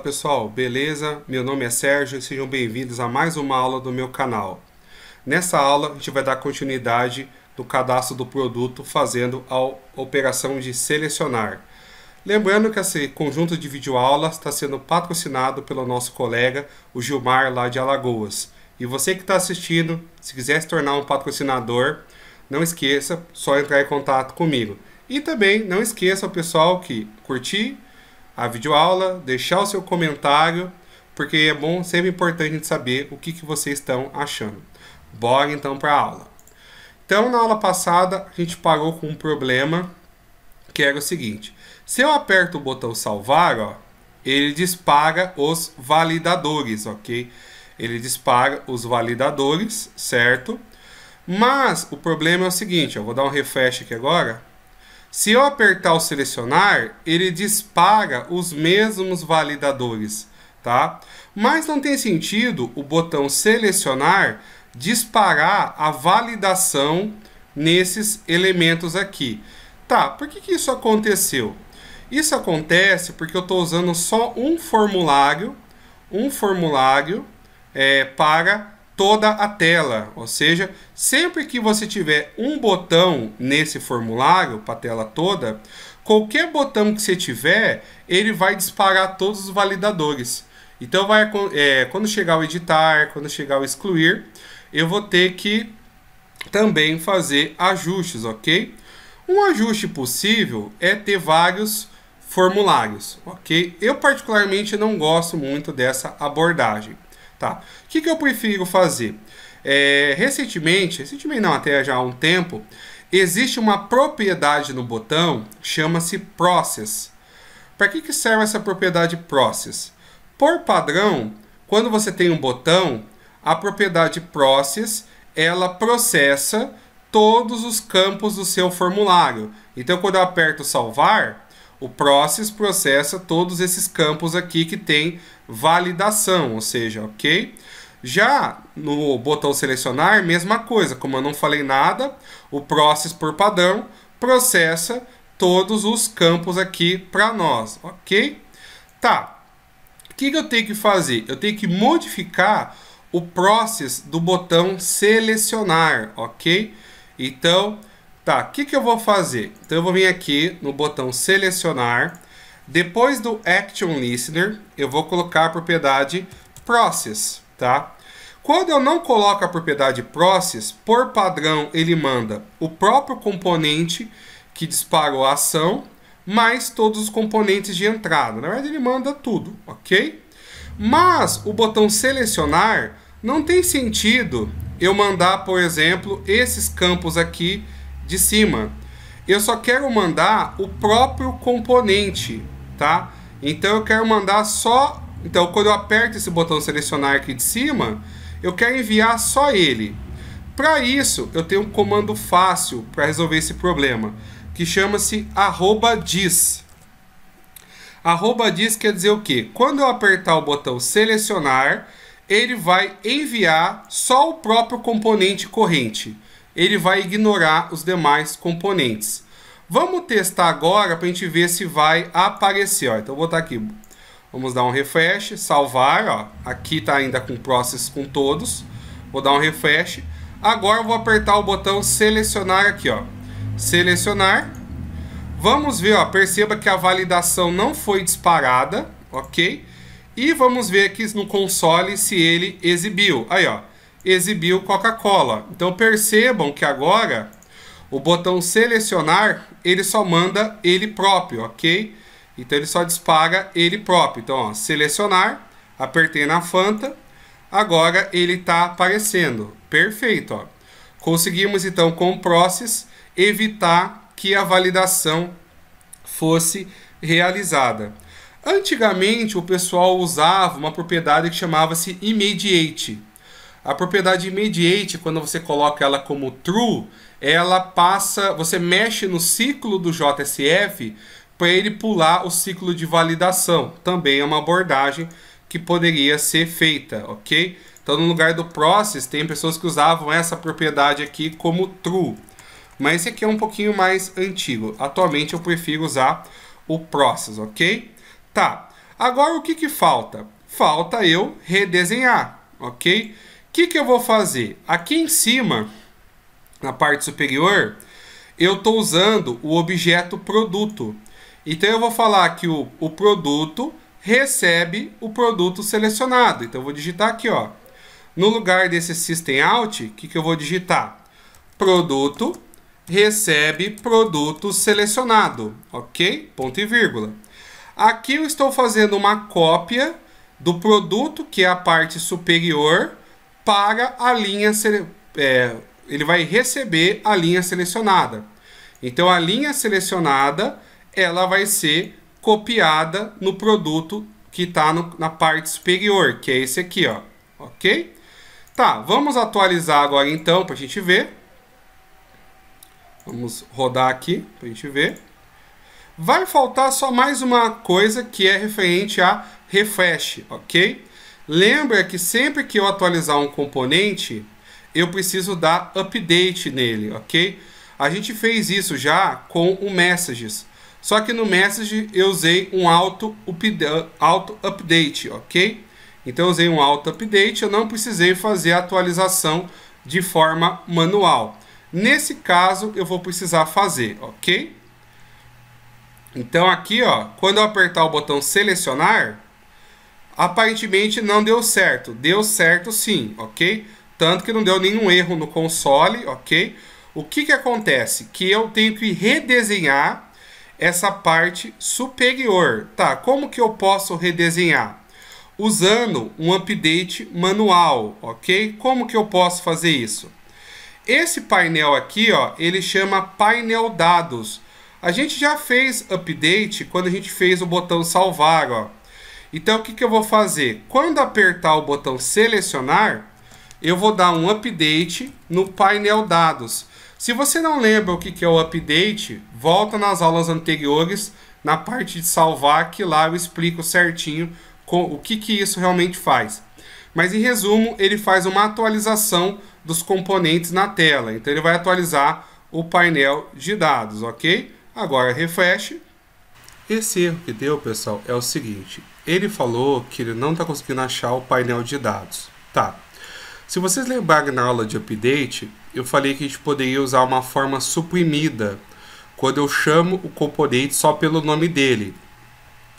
pessoal, beleza? Meu nome é Sérgio e sejam bem-vindos a mais uma aula do meu canal. Nessa aula a gente vai dar continuidade do cadastro do produto fazendo a operação de selecionar. Lembrando que esse conjunto de videoaulas está sendo patrocinado pelo nosso colega, o Gilmar, lá de Alagoas. E você que está assistindo, se quiser se tornar um patrocinador, não esqueça, só entrar em contato comigo. E também não esqueça, pessoal, que curtir, a videoaula, deixar o seu comentário, porque é bom, sempre é importante a gente saber o que, que vocês estão achando. Bora então para a aula. Então, na aula passada, a gente parou com um problema que era o seguinte: se eu aperto o botão salvar, ó, ele dispara os validadores, ok? Ele dispara os validadores, certo? Mas o problema é o seguinte: eu vou dar um refresh aqui agora. Se eu apertar o selecionar, ele dispara os mesmos validadores, tá? Mas não tem sentido o botão selecionar disparar a validação nesses elementos aqui. Tá, por que, que isso aconteceu? Isso acontece porque eu estou usando só um formulário, um formulário é, para toda a tela. Ou seja, sempre que você tiver um botão nesse formulário para a tela toda, qualquer botão que você tiver, ele vai disparar todos os validadores. Então, vai, é, quando chegar o editar, quando chegar o excluir, eu vou ter que também fazer ajustes, ok? Um ajuste possível é ter vários formulários, ok? Eu particularmente não gosto muito dessa abordagem. Tá? O que, que eu prefiro fazer? É, recentemente, recentemente não, até já há um tempo, existe uma propriedade no botão, chama-se Process. Para que, que serve essa propriedade Process? Por padrão, quando você tem um botão, a propriedade Process, ela processa todos os campos do seu formulário. Então, quando eu aperto salvar, o process processa todos esses campos aqui que tem validação, ou seja, ok? Já no botão selecionar, mesma coisa, como eu não falei nada, o process por padrão processa todos os campos aqui para nós, ok? Tá, o que, que eu tenho que fazer? Eu tenho que modificar o process do botão selecionar, ok? Então, Tá, o que, que eu vou fazer? Então eu vou vir aqui no botão selecionar. Depois do Action Listener, eu vou colocar a propriedade Process, tá? Quando eu não coloco a propriedade Process, por padrão ele manda o próprio componente que disparou a ação, mais todos os componentes de entrada. Na verdade, ele manda tudo, ok? Mas o botão selecionar não tem sentido eu mandar, por exemplo, esses campos aqui de cima. Eu só quero mandar o próprio componente, tá? Então eu quero mandar só... Então quando eu aperto esse botão selecionar aqui de cima, eu quero enviar só ele. Para isso, eu tenho um comando fácil para resolver esse problema, que chama-se arroba diz. Arroba diz quer dizer o quê? Quando eu apertar o botão selecionar, ele vai enviar só o próprio componente corrente ele vai ignorar os demais componentes. Vamos testar agora para a gente ver se vai aparecer. Ó. Então, vou botar aqui. Vamos dar um refresh, salvar. Ó. Aqui está ainda com process com todos. Vou dar um refresh. Agora vou apertar o botão selecionar aqui. Ó. Selecionar. Vamos ver, ó, perceba que a validação não foi disparada, ok? E vamos ver aqui no console se ele exibiu. Aí, ó, exibiu Coca-Cola. Então percebam que agora o botão selecionar, ele só manda ele próprio, ok? Então ele só dispara ele próprio. Então, ó, selecionar, apertei na Fanta, agora ele está aparecendo. Perfeito, ó. Conseguimos então com o Process evitar que a validação fosse realizada. Antigamente o pessoal usava uma propriedade que chamava-se immediate. A propriedade immediate, quando você coloca ela como true, ela passa, você mexe no ciclo do JSF para ele pular o ciclo de validação. Também é uma abordagem que poderia ser feita, ok? Então, no lugar do process, tem pessoas que usavam essa propriedade aqui como true. Mas esse aqui é um pouquinho mais antigo. Atualmente, eu prefiro usar o process, ok? Tá. Agora, o que, que falta? Falta eu redesenhar, ok? O que, que eu vou fazer? Aqui em cima, na parte superior, eu estou usando o objeto produto. Então eu vou falar que o, o produto recebe o produto selecionado. Então eu vou digitar aqui, ó. No lugar desse system out, o que, que eu vou digitar? Produto recebe produto selecionado, ok? Ponto e vírgula. Aqui eu estou fazendo uma cópia do produto, que é a parte superior, para a linha é, ele vai receber a linha selecionada. Então a linha selecionada ela vai ser copiada no produto que está na parte superior, que é esse aqui, ó. Ok? Tá, vamos atualizar agora então para a gente ver. Vamos rodar aqui para a gente ver. Vai faltar só mais uma coisa que é referente a refresh, ok? Lembra que sempre que eu atualizar um componente, eu preciso dar update nele, ok? A gente fez isso já com o Messages. Só que no Message eu usei um auto, auto update, ok? Então eu usei um auto update, eu não precisei fazer a atualização de forma manual. Nesse caso eu vou precisar fazer, ok? Então aqui, ó, quando eu apertar o botão selecionar, Aparentemente não deu certo. Deu certo sim, ok? Tanto que não deu nenhum erro no console, ok? O que, que acontece? Que eu tenho que redesenhar essa parte superior. Tá, como que eu posso redesenhar? Usando um update manual, ok? Como que eu posso fazer isso? Esse painel aqui, ó, ele chama painel dados. A gente já fez update quando a gente fez o botão salvar, ó. Então o que, que eu vou fazer? Quando apertar o botão selecionar, eu vou dar um update no painel dados. Se você não lembra o que, que é o update, volta nas aulas anteriores, na parte de salvar, que lá eu explico certinho com, o que, que isso realmente faz. Mas em resumo, ele faz uma atualização dos componentes na tela. Então ele vai atualizar o painel de dados, ok? Agora refresh esse erro que deu, pessoal, é o seguinte. Ele falou que ele não está conseguindo achar o painel de dados. Tá. Se vocês lembrarem na aula de update, eu falei que a gente poderia usar uma forma suprimida quando eu chamo o componente só pelo nome dele.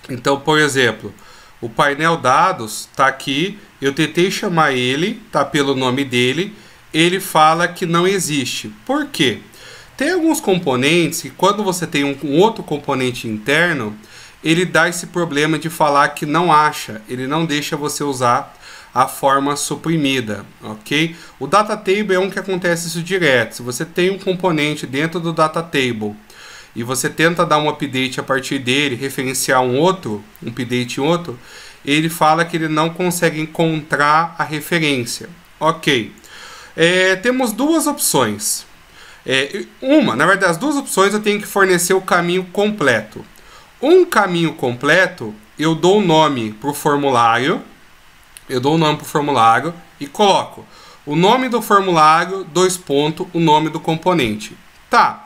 Então, por exemplo, o painel dados está aqui, eu tentei chamar ele, tá pelo nome dele, ele fala que não existe. Por quê? Tem alguns componentes que quando você tem um, um outro componente interno, ele dá esse problema de falar que não acha, ele não deixa você usar a forma suprimida, ok? O data table é um que acontece isso direto. Se você tem um componente dentro do data table e você tenta dar um update a partir dele, referenciar um outro, um update em outro, ele fala que ele não consegue encontrar a referência, ok? É, temos duas opções. É, uma, na verdade, as duas opções eu tenho que fornecer o caminho completo. Um caminho completo, eu dou o nome para o formulário, eu dou o nome para o formulário e coloco o nome do formulário, dois pontos, o nome do componente. Tá.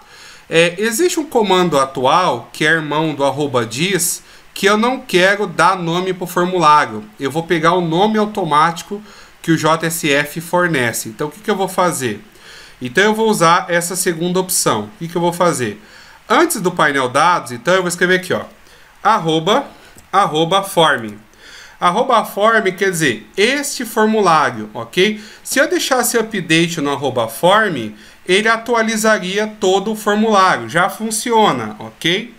É, existe um comando atual, que é irmão do arroba diz, que eu não quero dar nome para o formulário. Eu vou pegar o nome automático que o JSF fornece. Então, o que, que eu vou fazer? Então eu vou usar essa segunda opção. O que, que eu vou fazer? Antes do painel dados, então eu vou escrever aqui, ó, arroba, arroba form. Arroba form quer dizer este formulário, ok? Se eu deixasse update no arroba form, ele atualizaria todo o formulário, já funciona, ok?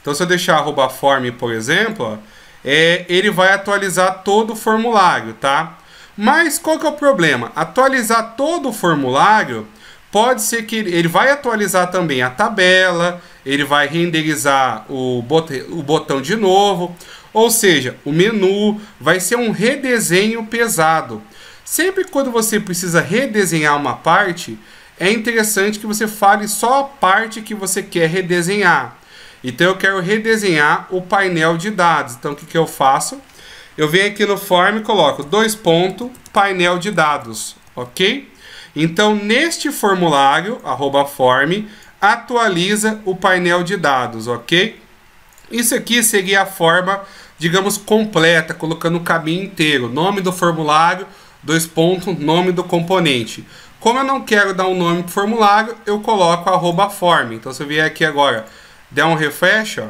Então se eu deixar arroba form, por exemplo, é, ele vai atualizar todo o formulário, tá? Mas qual que é o problema? Atualizar todo o formulário pode ser que ele, ele vai atualizar também a tabela, ele vai renderizar o, bot, o botão de novo, ou seja, o menu vai ser um redesenho pesado. Sempre quando você precisa redesenhar uma parte, é interessante que você fale só a parte que você quer redesenhar. Então eu quero redesenhar o painel de dados. Então o que, que eu faço? Eu venho aqui no form e coloco dois pontos painel de dados, ok? Então, neste formulário, arroba form, atualiza o painel de dados, ok? Isso aqui seria a forma, digamos, completa, colocando o caminho inteiro. Nome do formulário, dois pontos, nome do componente. Como eu não quero dar um nome para o formulário, eu coloco arroba form. Então, se eu vier aqui agora, der um refresh, ó,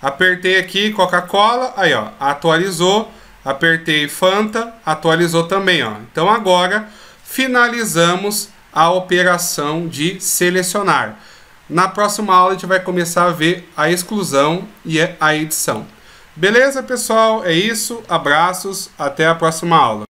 apertei aqui Coca-Cola, aí ó, atualizou, apertei Fanta, atualizou também, ó. Então, agora finalizamos a operação de selecionar. Na próxima aula a gente vai começar a ver a exclusão e a edição. Beleza, pessoal? É isso. Abraços. Até a próxima aula.